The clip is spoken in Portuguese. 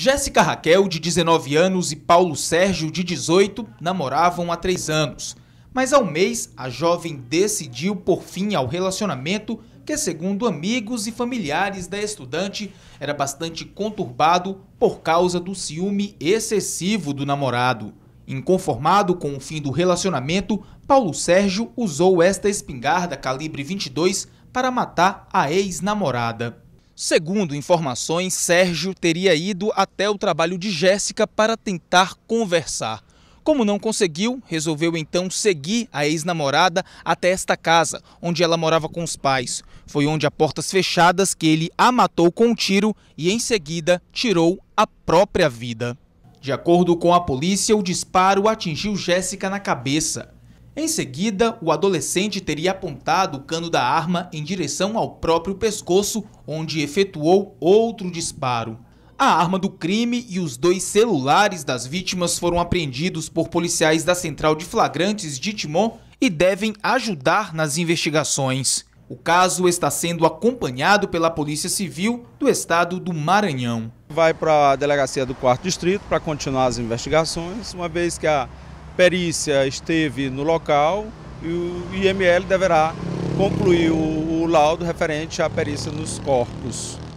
Jéssica Raquel, de 19 anos, e Paulo Sérgio, de 18, namoravam há três anos. Mas ao mês, a jovem decidiu por fim ao relacionamento que, segundo amigos e familiares da estudante, era bastante conturbado por causa do ciúme excessivo do namorado. Inconformado com o fim do relacionamento, Paulo Sérgio usou esta espingarda calibre 22 para matar a ex-namorada. Segundo informações, Sérgio teria ido até o trabalho de Jéssica para tentar conversar. Como não conseguiu, resolveu então seguir a ex-namorada até esta casa, onde ela morava com os pais. Foi onde, a portas fechadas, que ele a matou com um tiro e, em seguida, tirou a própria vida. De acordo com a polícia, o disparo atingiu Jéssica na cabeça. Em seguida, o adolescente teria apontado o cano da arma em direção ao próprio pescoço, onde efetuou outro disparo. A arma do crime e os dois celulares das vítimas foram apreendidos por policiais da Central de Flagrantes de Timon e devem ajudar nas investigações. O caso está sendo acompanhado pela Polícia Civil do estado do Maranhão. Vai para a delegacia do 4 Distrito para continuar as investigações, uma vez que a perícia esteve no local e o IML deverá concluir o, o laudo referente à perícia nos corpos.